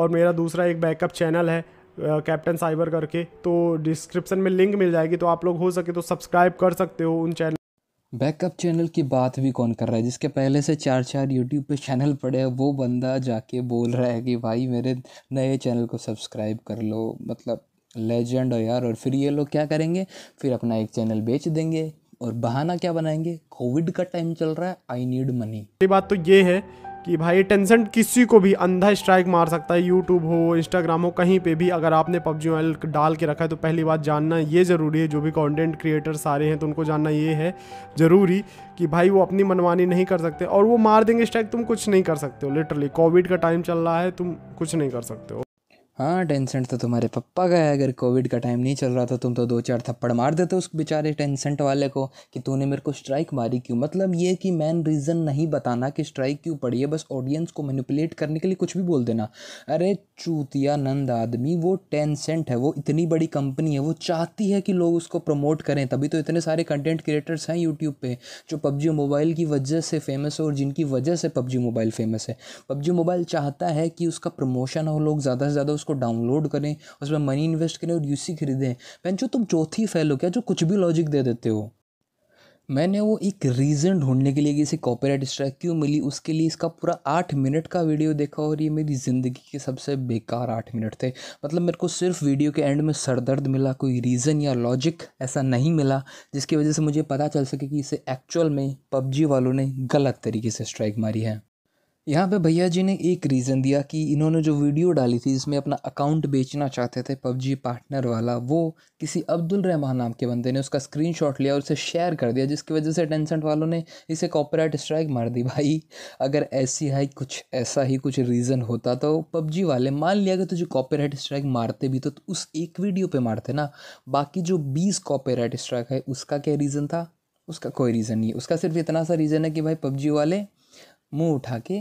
और मेरा दूसरा एक बैकअप चैनल है कैप्टन साइबर करके तो डिस्क्रिप्शन में लिंक मिल जाएगी तो आप लोग हो सके तो सब्सक्राइब कर सकते हो उन चैनल बैकअप चैनल की बात भी कौन कर रहा है जिसके पहले से चार चार यूट्यूब पे चैनल पड़े हैं वो बंदा जाके बोल रहा है कि भाई मेरे नए चैनल को सब्सक्राइब कर लो मतलब लेजेंड हो यार और फिर ये लोग क्या करेंगे फिर अपना एक चैनल बेच देंगे और बहाना क्या बनाएंगे कोविड का टाइम चल रहा है आई नीड मनी बात तो ये है कि भाई टेंसेंट किसी को भी अंधा स्ट्राइक मार सकता है यूट्यूब हो इंस्टाग्राम हो कहीं पे भी अगर आपने पबजी मोबाइल डाल के रखा है तो पहली बात जानना ये ज़रूरी है जो भी कंटेंट क्रिएटर सारे हैं तो उनको जानना ये है ज़रूरी कि भाई वो अपनी मनमानी नहीं कर सकते और वो मार देंगे स्ट्राइक तुम कुछ नहीं कर सकते हो लिटरली कोविड का टाइम चल रहा है तुम कुछ नहीं कर सकते हो हाँ टेंसेंट तो तुम्हारे पप्पा का है अगर कोविड का टाइम नहीं चल रहा था तुम तो दो चार थप्पड़ मार देते उस बेचारे टेंसेंट वाले को कि तूने मेरे को स्ट्राइक मारी क्यों मतलब ये कि मेन रीज़न नहीं बताना कि स्ट्राइक क्यों पड़ी है बस ऑडियंस को मैनिपुलेट करने के लिए कुछ भी बोल देना अरे चूतिया नंद आदमी वो टेंसेंट है वो इतनी बड़ी कंपनी है वो चाहती है कि लोग उसको प्रमोट करें तभी तो इतने सारे कंटेंट क्रिएटर्स हैं यूट्यूब पर जो पबजी मोबाइल की वजह से फेमस है और जिनकी वजह से पबजी मोबाइल फेमस है पबजी मोबाइल चाहता है कि उसका प्रमोशन हो लोग ज़्यादा से ज़्यादा उसको उसको डाउनलोड करें उसमें मनी इन्वेस्ट करें और यूसी खरीदें पेंचो तुम चौथी फेल हो क्या जो कुछ भी लॉजिक दे देते हो मैंने वो एक रीज़न ढूंढने के लिए कि इसे कॉपीराइट स्ट्राइक क्यों मिली उसके लिए इसका पूरा आठ मिनट का वीडियो देखा और ये मेरी ज़िंदगी के सबसे बेकार आठ मिनट थे मतलब मेरे को सिर्फ वीडियो के एंड में सरदर्द मिला कोई रीज़न या लॉजिक ऐसा नहीं मिला जिसकी वजह से मुझे पता चल सके कि इसे एक्चुअल में पबजी वालों ने गलत तरीके से स्ट्राइक मारी है यहाँ पे भैया जी ने एक रीज़न दिया कि इन्होंने जो वीडियो डाली थी जिसमें अपना अकाउंट बेचना चाहते थे पबजी पार्टनर वाला वो किसी अब्दुल रहमान नाम के बंदे ने उसका स्क्रीनशॉट लिया और उसे शेयर कर दिया जिसकी वजह से टेंसेंट वालों ने इसे कॉपरेट स्ट्राइक मार दी भाई अगर ऐसी है कुछ ऐसा ही कुछ रीज़न होता तो पबजी वाले मान लिया कि तुझे कॉपीराइट स्ट्राइक मारते भी तो, तो उस एक वीडियो पर मारते ना बाकी जो बीस कॉपीराइट स्ट्राइक है उसका क्या रीज़न था उसका कोई रीज़न नहीं है उसका सिर्फ इतना सा रीज़न है कि भाई पबजी वाले मुंह उठा के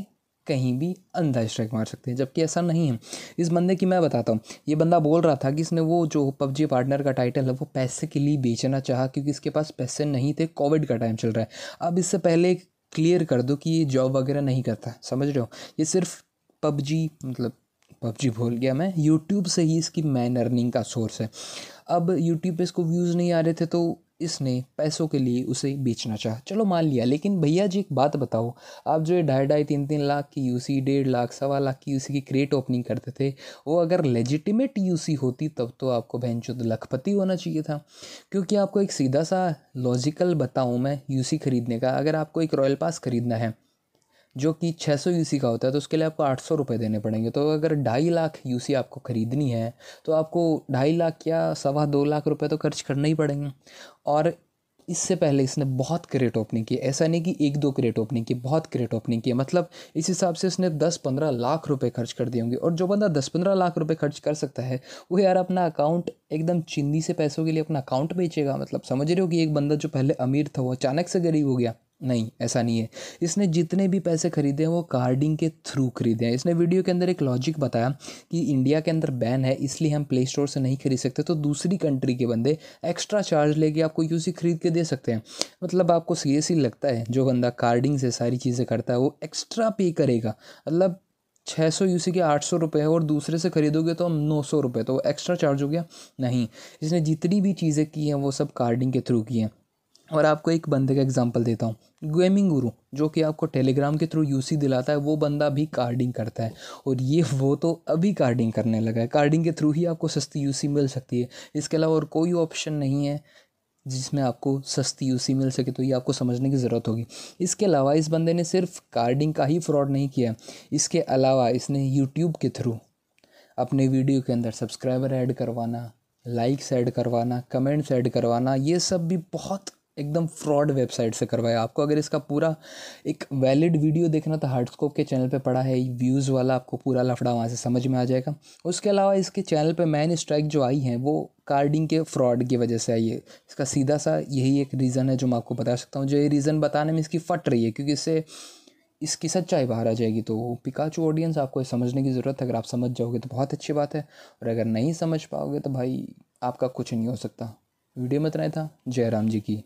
कहीं भी अंधा स्ट्राइक मार सकते हैं जबकि ऐसा नहीं है इस बंदे की मैं बताता हूँ ये बंदा बोल रहा था कि इसने वो जो पबजी पार्टनर का टाइटल है वो पैसे के लिए बेचना चाहा क्योंकि इसके पास पैसे नहीं थे कोविड का टाइम चल रहा है अब इससे पहले क्लियर कर दो कि ये जॉब वगैरह नहीं करता समझ रहे हो ये सिर्फ पबजी मतलब पबजी भूल गया मैं यूट्यूब से ही इसकी मैन अर्निंग का सोर्स है अब यूट्यूब पे इसको व्यूज़ नहीं आ रहे थे तो इसने पैसों के लिए उसे बेचना चाहा चलो मान लिया लेकिन भैया जी एक बात बताओ आप जो ये ढाई ढाई तीन तीन लाख की यूसी डेढ़ लाख सवा लाख की यूसी की क्रेट ओपनिंग करते थे वो अगर लेजिटिमेट यूसी होती तब तो आपको बहन चुद लखपति होना चाहिए था क्योंकि आपको एक सीधा सा लॉजिकल बताऊँ मैं यूसी ख़रीदने का अगर आपको एक रॉयल पास ख़रीदना है जो कि 600 यूसी का होता है तो उसके लिए आपको आठ सौ रुपये देने पड़ेंगे तो अगर ढाई लाख यूसी आपको ख़रीदनी है तो आपको ढाई लाख या सवा दो लाख रुपये तो खर्च करना ही पड़ेंगे और इससे पहले इसने बहुत क्रेट ओपनिंग की ऐसा नहीं कि एक दो क्रेट ओपनिंग की बहुत क्रेट ओपनिंग की मतलब इस हिसाब से इसने दस पंद्रह लाख रुपए खर्च कर दिए होंगे और जो बंदा दस पंद्रह लाख रुपए खर्च कर सकता है वो यार अपना अकाउंट एकदम चिंदी से पैसों के लिए अपना अकाउंट बेचेगा मतलब समझ रहे हो कि एक बंदा जो पहले अमीर था वो अचानक से गरीब हो गया नहीं ऐसा नहीं है इसने जितने भी पैसे खरीदे हैं वो कार्डिंग के थ्रू खरीदे हैं इसने वीडियो के अंदर एक लॉजिक बताया कि इंडिया के अंदर बैन है इसलिए हम प्ले स्टोर से नहीं खरीद सकते तो दूसरी कंट्री के बंदे एक्स्ट्रा चार्ज लेके आपको यूसी खरीद के दे सकते हैं मतलब आपको सीरियसली लगता है जो बंदा कार्डिंग से सारी चीज़ें करता है वो एक्स्ट्रा पे करेगा मतलब छः सौ यू के आठ सौ रुपये है और दूसरे से खरीदोगे तो हम नौ सौ रुपये तो एक्स्ट्रा चार्ज हो गया नहीं इसने जितनी भी चीज़ें की हैं वो सब कार्डिंग के थ्रू की हैं और आपको एक बंदे का एग्जांपल देता हूँ गेमिंग गुरु जो कि आपको टेलीग्राम के थ्रू यूसी दिलाता है वो बंदा भी कार्डिंग करता है और ये वो तो अभी कार्डिंग करने लगा है कार्डिंग के थ्रू ही आपको सस्ती यूसी मिल सकती है इसके अलावा और कोई ऑप्शन नहीं है जिसमें आपको सस्ती यूसी मिल सके तो ये आपको समझने की ज़रूरत होगी इसके अलावा इस बंदे ने सिर्फ कार्डिंग का ही फ्रॉड नहीं किया इसके अलावा इसने यूट्यूब के थ्रू अपने वीडियो के अंदर सब्सक्राइबर ऐड करवाना लाइक्स ऐड करवाना कमेंट्स ऐड करवाना ये सब भी बहुत एकदम फ्रॉड वेबसाइट से करवाया आपको अगर इसका पूरा एक वैलिड वीडियो देखना तो हार्डस्कोप के चैनल पे पड़ा है व्यूज़ वाला आपको पूरा लफड़ा वहाँ से समझ में आ जाएगा उसके अलावा इसके चैनल पे मैन स्ट्राइक जो आई है वो कार्डिंग के फ्रॉड की वजह से आई है इसका सीधा सा यही एक रीज़न है जो मैं आपको बता सकता हूँ जो ये रीज़न बताने में इसकी फट रही है क्योंकि इससे इसकी सच्चाई बाहर आ जाएगी तो पिकाचू ऑडियंस आपको समझने की ज़रूरत है अगर आप समझ जाओगे तो बहुत अच्छी बात है और अगर नहीं समझ पाओगे तो भाई आपका कुछ नहीं हो सकता वीडियो में इतना था जय राम जी की